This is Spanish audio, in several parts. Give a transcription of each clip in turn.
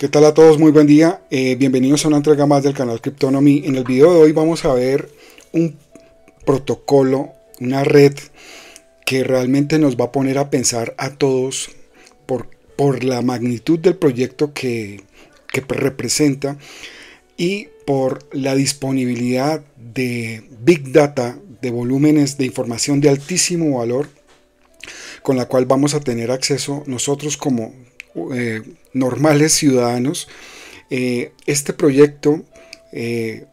¿Qué tal a todos? Muy buen día. Eh, bienvenidos a una entrega más del canal Cryptonomy. En el video de hoy vamos a ver un protocolo, una red que realmente nos va a poner a pensar a todos por, por la magnitud del proyecto que, representa y por la disponibilidad de Big Data, de volúmenes de información de altísimo valor, con la cual vamos a tener acceso nosotros como eh, normales ciudadanos, eh, este proyecto eh,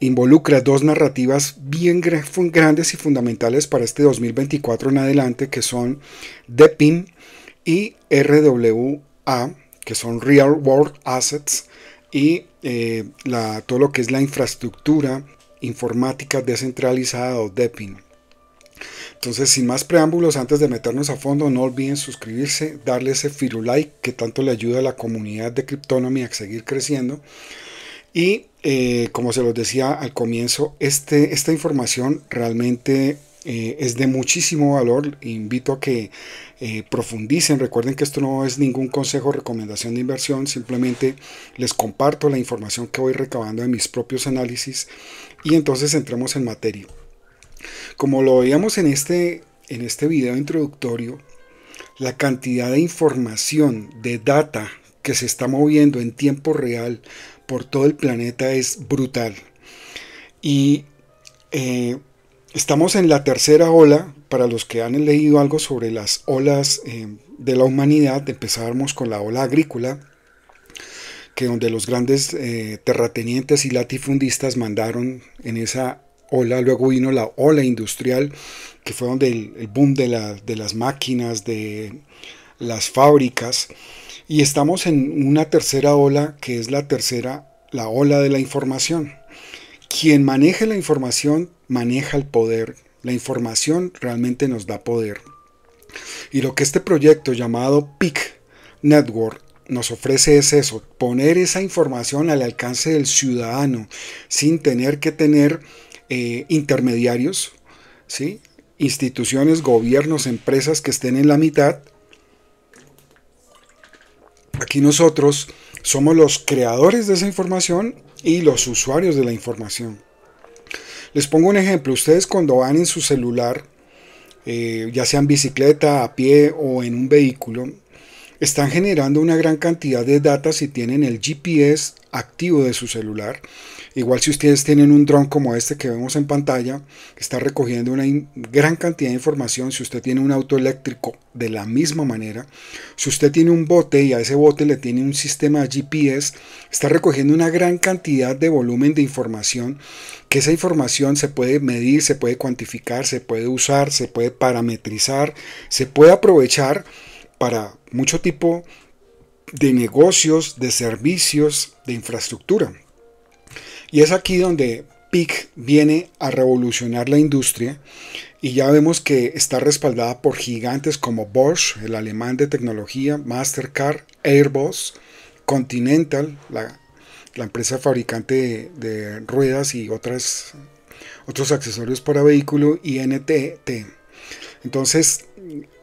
involucra dos narrativas bien grandes y fundamentales para este 2024 en adelante, que son DEPIN y RWA, que son Real World Assets, y eh, todo lo que es la infraestructura informática descentralizada o DEPIN. Entonces, sin más preámbulos, antes de meternos a fondo, no olviden suscribirse, darle ese firulike que tanto le ayuda a la comunidad de Cryptonomy a seguir creciendo. Y eh, como se los decía al comienzo, este, esta información realmente eh, es de muchísimo valor. Invito a que eh, profundicen. Recuerden que esto no es ningún consejo o recomendación de inversión. Simplemente les comparto la información que voy recabando de mis propios análisis. Y entonces entremos en materia. Como lo veíamos en este, en este video introductorio, la cantidad de información, de data que se está moviendo en tiempo real por todo el planeta es brutal. Y eh, estamos en la tercera ola, para los que han leído algo sobre las olas eh, de la humanidad, empezamos con la ola agrícola, que donde los grandes eh, terratenientes y latifundistas mandaron en esa Hola, luego vino la ola industrial, que fue donde el, boom de, de las máquinas, de las fábricas, y estamos en una tercera ola, que es la tercera, la ola de la información. Quien maneje la información maneja el poder. La información realmente nos da poder. Y lo que este proyecto llamado PIC Network nos ofrece es eso, poner esa información al alcance del ciudadano sin tener que tener eh, intermediarios, ¿sí? instituciones, gobiernos, empresas que estén en la mitad. Aquí nosotros somos los creadores de esa información y los usuarios de la información. Les pongo un ejemplo, ustedes cuando van en su celular, eh, ya sea en bicicleta, a pie o en un vehículo, están generando una gran cantidad de datos si tienen el GPS activo de su celular Igual si ustedes tienen un dron como este que vemos en pantalla, está recogiendo una gran cantidad de información. Si usted tiene un auto eléctrico, de la misma manera. Si usted tiene un bote y a ese bote le tiene un sistema GPS, está recogiendo una gran cantidad de volumen de información, que esa información se puede medir, se puede cuantificar, se puede usar, se puede parametrizar, se puede aprovechar para mucho tipo de negocios, de servicios, de infraestructura. Y es aquí donde PIC viene a revolucionar la industria y ya vemos que está respaldada por gigantes como Bosch, el alemán de tecnología, Mastercard, Airbus, Continental, la, empresa fabricante de, ruedas y otras, otros accesorios para vehículo, y NTT. Entonces,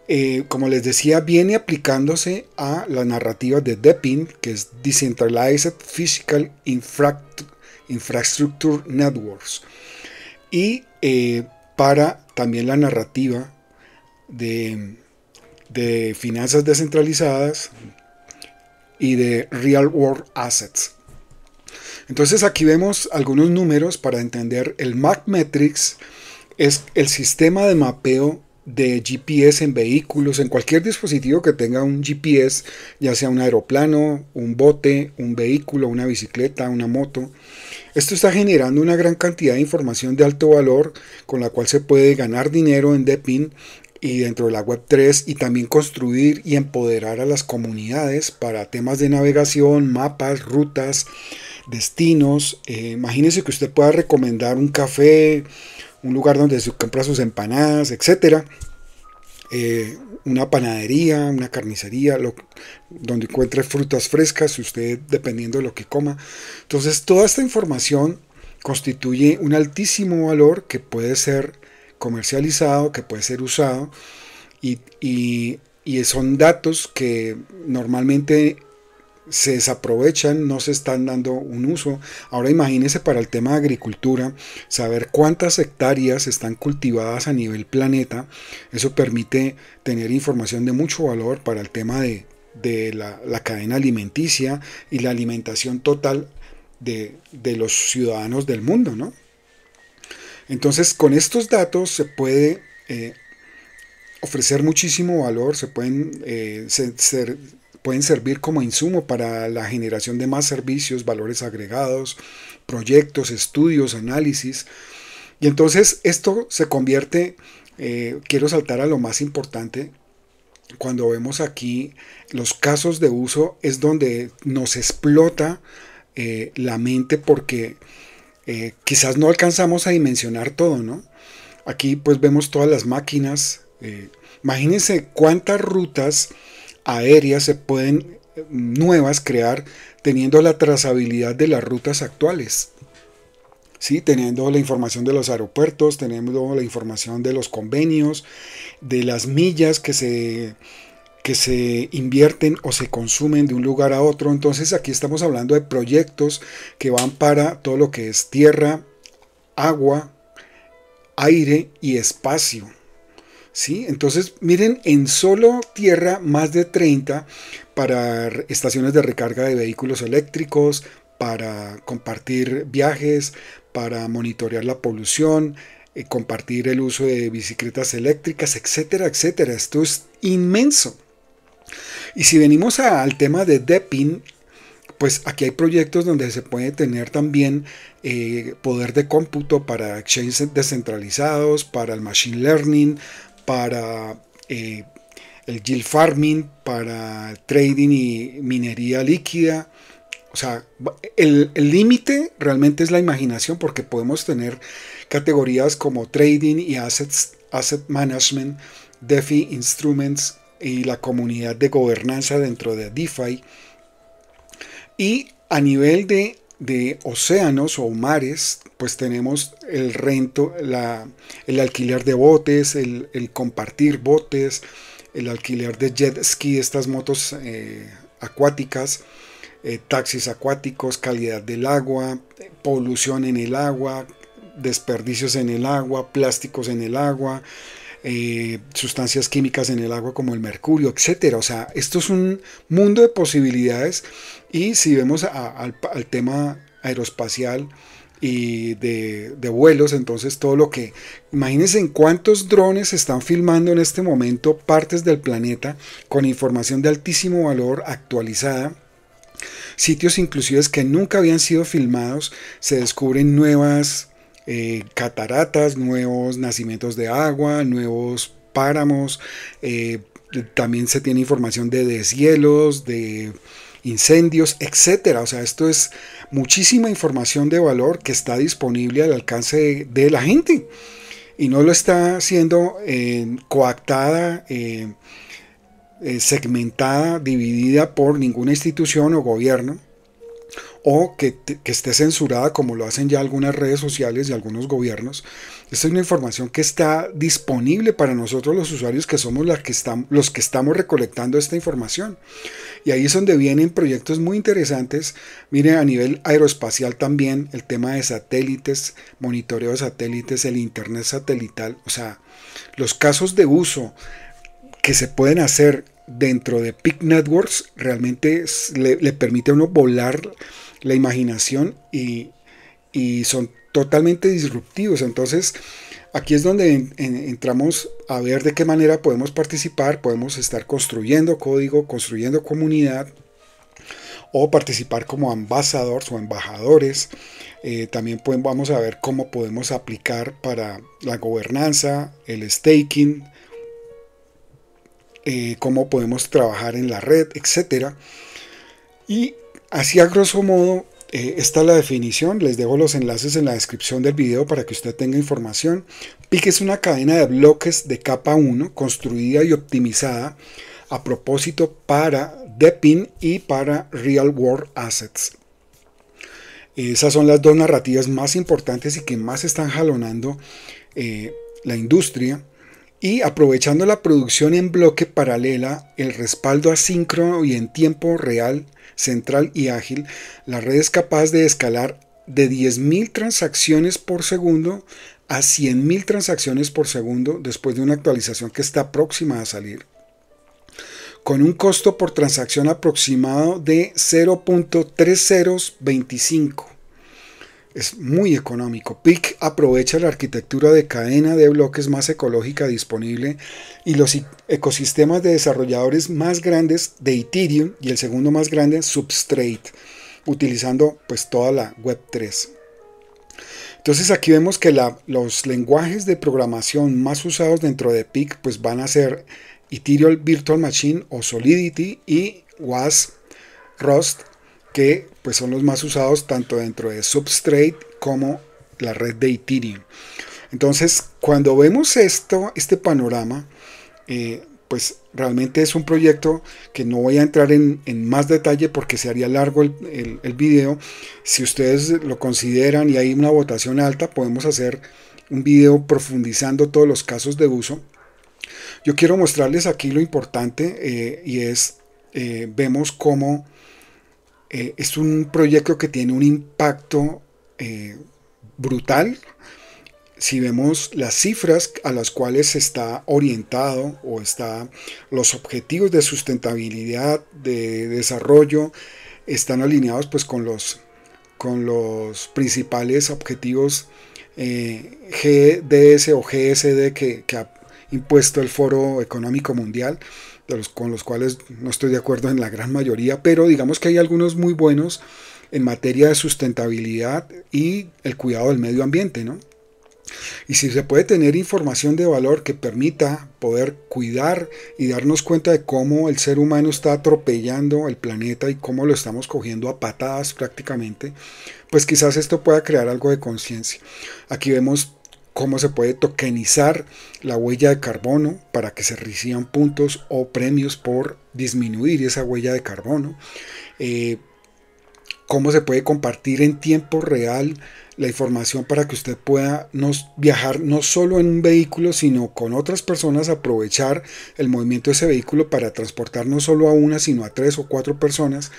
eh, como les decía, viene aplicándose a la narrativa de Deppin, que es Decentralized Physical Infrastructure Infrastructure Networks, y eh, para también la narrativa de, de finanzas descentralizadas y de Real World Assets. Entonces aquí vemos algunos números para entender el MAC Metrics es el sistema de mapeo de GPS en vehículos, en cualquier dispositivo que tenga un GPS, ya sea un aeroplano, un bote, un vehículo, una bicicleta, una moto. Esto está generando una gran cantidad de información de alto valor con la cual se puede ganar dinero en Depin y dentro de la Web3 y también construir y empoderar a las comunidades para temas de navegación, mapas, rutas, destinos. Eh, imagínese imagínense que usted pueda recomendar un café, un lugar donde se compra sus empanadas, etcétera eh, una panadería, una carnicería, donde encuentre frutas frescas, usted dependiendo de lo que coma. Entonces, toda esta información constituye un altísimo valor que puede ser comercializado, que puede ser usado y, y son datos que normalmente se desaprovechan, no se están dando un uso. Ahora imagínense para el tema de agricultura, saber cuántas hectáreas están cultivadas a nivel planeta, eso permite tener información de mucho valor para el tema de, la, cadena alimenticia y la alimentación total de, los ciudadanos del mundo, ¿no? Entonces, con estos datos se puede eh, ofrecer muchísimo valor, se pueden eh, ser, pueden servir como insumo para la generación de más servicios, valores agregados, proyectos, estudios, análisis. Y entonces esto se convierte, eh, quiero saltar a lo más importante, cuando vemos aquí los casos de uso es donde nos explota eh, la mente porque eh, quizás no alcanzamos a dimensionar todo, ¿no? Aquí pues vemos todas las máquinas. imagínense cuántas rutas aéreas se pueden eh, nuevas crear teniendo la trazabilidad de las rutas actuales. ¿Sí? teniendo la información de los aeropuertos, teniendo la información de los convenios, de las millas que que se invierten o se consumen de un lugar a otro. Entonces aquí estamos hablando de proyectos que van para todo lo que es tierra, agua, aire y espacio. ¿sí? Entonces, miren, en solo tierra más de 30 para estaciones de recarga de vehículos eléctricos, para compartir viajes, para monitorear la polución, eh, compartir el uso de bicicletas eléctricas, etcétera, etcétera. Esto es inmenso. Y si venimos al tema de DEPIN, pues aquí hay proyectos donde se puede tener también eh, poder de cómputo para exchanges descentralizados, para el machine learning, para eh, el yield farming, para trading y minería líquida. O sea, el límite realmente es la imaginación porque podemos tener categorías como trading y assets, asset management, DeFi instruments y la comunidad de gobernanza dentro de DeFi. Y a nivel de de océanos o mares, pues tenemos el rento, la, el alquiler de botes, el, compartir botes, el alquiler de jet ski, estas motos eh, acuáticas, eh, taxis acuáticos, calidad del agua, polución en el agua, desperdicios en el agua, plásticos en el agua, eh, sustancias químicas en el agua como el mercurio, etcétera. O sea, esto es un mundo de posibilidades y si vemos al, tema aeroespacial, y de, vuelos, entonces todo lo que, imagínense en cuántos drones están filmando en este momento partes del planeta con información de altísimo valor actualizada. Sitios inclusive que nunca habían sido filmados, se descubren nuevas eh, cataratas, nuevos nacimientos de agua, nuevos páramos, eh, también se tiene información de deshielos, de incendios, etcétera. O sea, esto es muchísima información de valor que está disponible al alcance de, la gente y no lo está siendo eh, coactada, segmentada, dividida por ninguna institución o gobierno o que, esté censurada como lo hacen ya algunas redes sociales y algunos gobiernos. Esta es una información que está disponible para nosotros los usuarios que somos los que estamos recolectando esta información. Y ahí es donde vienen proyectos muy interesantes. Miren, a nivel aeroespacial también el tema de satélites, monitoreo de satélites, el Internet satelital, o sea, los casos de uso que se pueden hacer dentro de PIC Networks realmente le, permite a uno volar la imaginación y, son totalmente disruptivos. Entonces, aquí es donde entramos a ver de qué manera podemos participar, podemos estar construyendo código, construyendo comunidad o participar como ambasadores o embajadores. Eh, también vamos a ver cómo podemos aplicar para la gobernanza, el staking, eh, cómo podemos trabajar en la red, etc. Y así a grosso modo, eh, está la definición, les dejo los enlaces en la descripción del video para que usted tenga información. PIC es una cadena de bloques de capa 1 construida y optimizada a propósito para DePIN y para Real World Assets. Esas son las dos narrativas más importantes y que más están jalonando eh, la industria y aprovechando la producción en bloque paralela, el respaldo asíncrono y en tiempo real, central y ágil, la red es capaz de escalar de 10.000 transacciones por segundo a 100.000 transacciones por segundo después de una actualización que está próxima a salir, con un costo por transacción aproximado de 0.3025 es muy económico. PIC aprovecha la arquitectura de cadena de bloques más ecológica disponible y los ecosistemas de desarrolladores más grandes de Ethereum y el segundo más grande Substrate, utilizando pues toda la Web3. Entonces aquí vemos que los lenguajes de programación más usados dentro de PIC pues van a ser Ethereum Virtual Machine o Solidity y WASP Rust que pues, son los más usados tanto dentro de Substrate como la red de Ethereum. Entonces, cuando vemos esto, este panorama, eh, pues realmente es un proyecto que no voy a entrar en, más detalle porque se haría largo el, el, video. Si ustedes lo consideran y hay una votación alta, podemos hacer un video profundizando todos los casos de uso. Yo quiero mostrarles aquí lo importante eh, y es, eh, vemos cómo eh, es un proyecto que tiene un impacto eh, brutal. Si vemos las cifras a las cuales está orientado o está los objetivos de sustentabilidad, de desarrollo, están alineados pues con los, con los principales objetivos eh, GDS o GSD que, que ha impuesto el Foro Económico Mundial con los cuales no estoy de acuerdo en la gran mayoría, pero digamos que hay algunos muy buenos en materia de sustentabilidad y el cuidado del medio ambiente, ¿no? Y si se puede tener información de valor que permita poder cuidar y darnos cuenta de cómo el ser humano está atropellando el planeta y cómo lo estamos cogiendo a patadas prácticamente, pues quizás esto pueda crear algo de conciencia. Aquí vemos cómo se puede tokenizar la huella de carbono para que se reciban puntos o premios por disminuir esa huella de carbono, eh, cómo se puede compartir en tiempo real la información para que usted pueda viajar no solo en un vehículo, sino con otras personas, aprovechar el movimiento de ese vehículo para transportar no solo a una, sino a tres o cuatro personas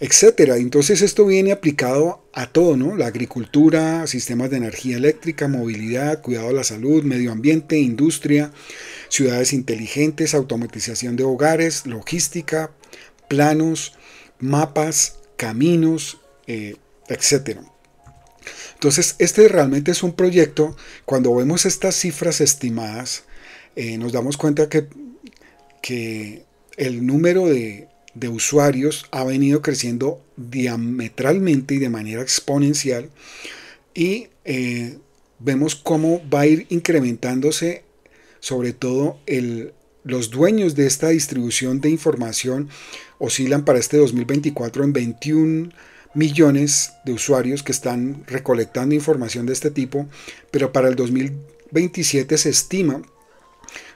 etcétera. Entonces esto viene aplicado a todo, ¿no? La agricultura, sistemas de energía eléctrica, movilidad, cuidado de la salud, medio ambiente, industria, ciudades inteligentes, automatización de hogares, logística, planos, mapas, caminos, eh, etcétera. Entonces, este realmente es un proyecto, cuando vemos estas cifras estimadas, eh, nos damos cuenta que, que el número de de usuarios ha venido creciendo diametralmente y de manera exponencial y eh, vemos cómo va a ir incrementándose sobre todo el, los dueños de esta distribución de información oscilan para este 2024 en 21 millones de usuarios que están recolectando información de este tipo, pero para el 2027 se estima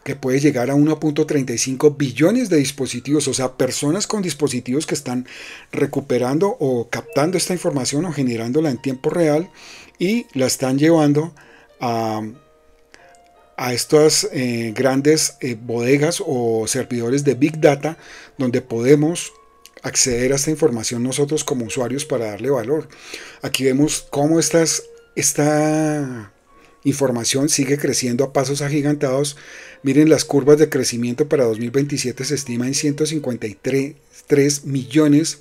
que puede llegar a 1.35 billones de dispositivos, o sea, personas con dispositivos que están recuperando o captando esta información o generándola en tiempo real y la están llevando a, estas eh, grandes eh, bodegas o servidores de Big Data donde podemos acceder a esta información nosotros como usuarios para darle valor. Aquí vemos cómo estas, esta información sigue creciendo a pasos agigantados. Miren las curvas de crecimiento para 2027 se estima en 153 millones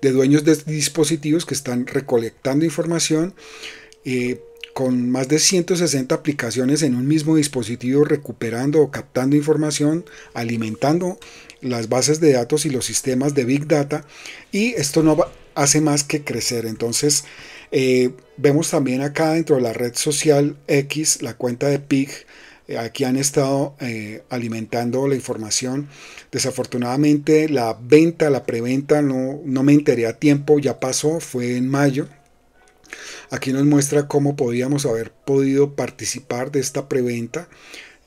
de dueños de dispositivos que están recolectando información. Eh, con más de 160 aplicaciones en un mismo dispositivo recuperando o captando información, alimentando las bases de datos y los sistemas de Big Data y esto no hace más que crecer. Entonces, eh, vemos también acá dentro de la red social X, la cuenta de PIG, eh, aquí han estado eh, alimentando la información. Desafortunadamente la venta, la preventa, no, no me enteré a tiempo, ya pasó, fue en mayo. Aquí nos muestra cómo podíamos haber podido participar de esta preventa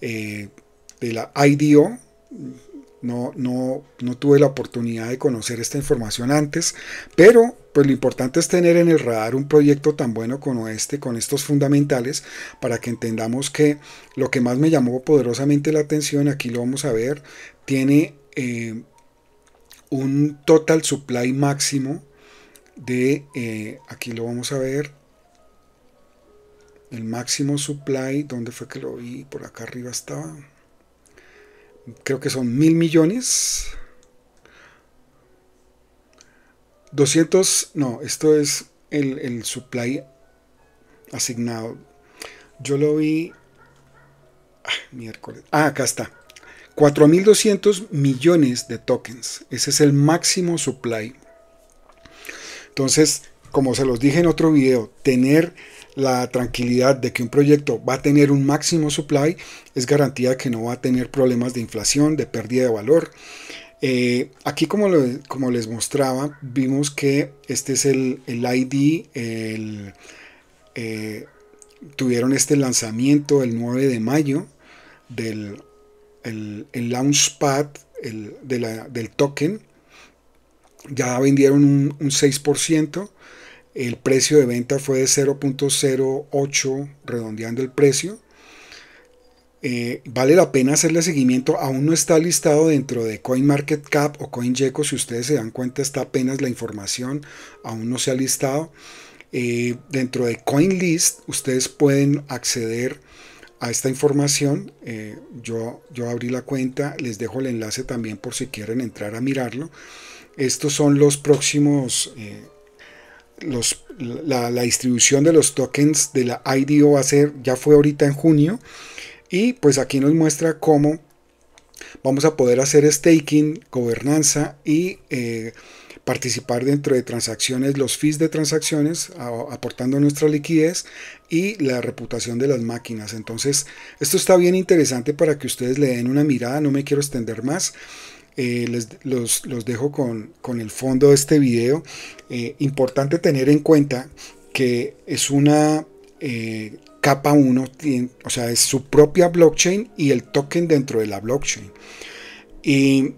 de la IDO, no, no, no tuve la oportunidad de conocer esta información antes, pero pues lo importante es tener en el radar un proyecto tan bueno como este, con estos fundamentales, para que entendamos que lo que más me llamó poderosamente la atención, aquí lo vamos a ver, tiene eh, un total supply máximo de, eh, aquí lo vamos a ver, el máximo supply, ¿dónde fue que lo vi? Por acá arriba estaba creo que son mil millones. 200, no, esto es el, supply asignado. Yo lo vi ah, miércoles. Ah, acá está. 4.200 millones de tokens. Ese es el máximo supply. Entonces, como se los dije en otro video, tener la tranquilidad de que un proyecto va a tener un máximo supply es garantía de que no va a tener problemas de inflación, de pérdida de valor. Eh, aquí como, como, les mostraba, vimos que este es el, ID, eh, tuvieron este lanzamiento el 9 de mayo del el, launchpad del token, ya vendieron un, un 6%, el precio de venta fue de 0.08 redondeando el precio. Eh, vale la pena hacerle seguimiento, aún no está listado dentro de CoinMarketCap o CoinGecko, si ustedes se dan cuenta está apenas la información, aún no se ha listado. Eh, dentro de CoinList ustedes pueden acceder a esta información. Eh, yo, yo abrí la cuenta, les dejo el enlace también por si quieren entrar a mirarlo. Estos son los próximos los, la, distribución de los tokens de la IDO va a ser, ya fue ahorita en junio. Y pues aquí nos muestra cómo vamos a poder hacer staking, gobernanza y eh, participar dentro de transacciones, los fees de transacciones, aportando nuestra liquidez y la reputación de las máquinas. Entonces, esto está bien interesante para que ustedes le den una mirada, no me quiero extender más. Eh, les, los, dejo con, el fondo de este video. Eh, importante tener en cuenta que es una eh, capa 1, o sea, es su propia blockchain y el token dentro de la blockchain. Y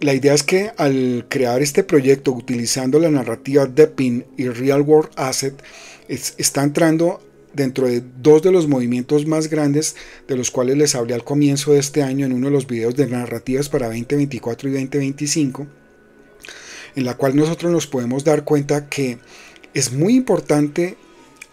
la idea es que al crear este proyecto utilizando la narrativa de PIN y Real World Asset, está entrando dentro de dos de los movimientos más grandes de los cuales les hablé al comienzo de este año en uno de los videos de narrativas para 2024 y 2025, en la cual nosotros nos podemos dar cuenta que es muy importante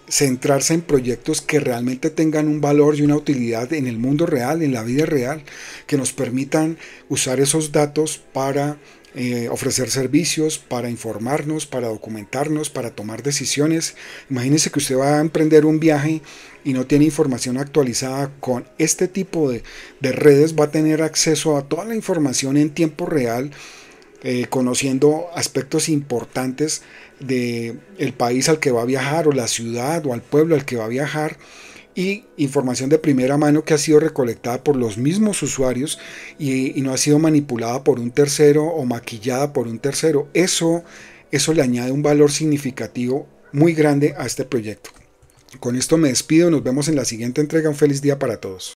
centrarse en proyectos que realmente tengan un valor y una utilidad en el mundo real, en la vida real, que nos permitan usar esos datos para eh, ofrecer servicios, para informarnos, para documentarnos, para tomar decisiones. Imagínese que usted va a emprender un viaje y no tiene información actualizada. Con este tipo de, redes va a tener acceso a toda la información en tiempo real. Eh, conociendo aspectos importantes del país al que va a viajar o la ciudad o al pueblo al que va a viajar y información de primera mano que ha sido recolectada por los mismos usuarios y, no ha sido manipulada por un tercero o maquillada por un tercero. Eso, eso le añade un valor significativo muy grande a este proyecto. Con esto me despido, nos vemos en la siguiente entrega. Un feliz día para todos.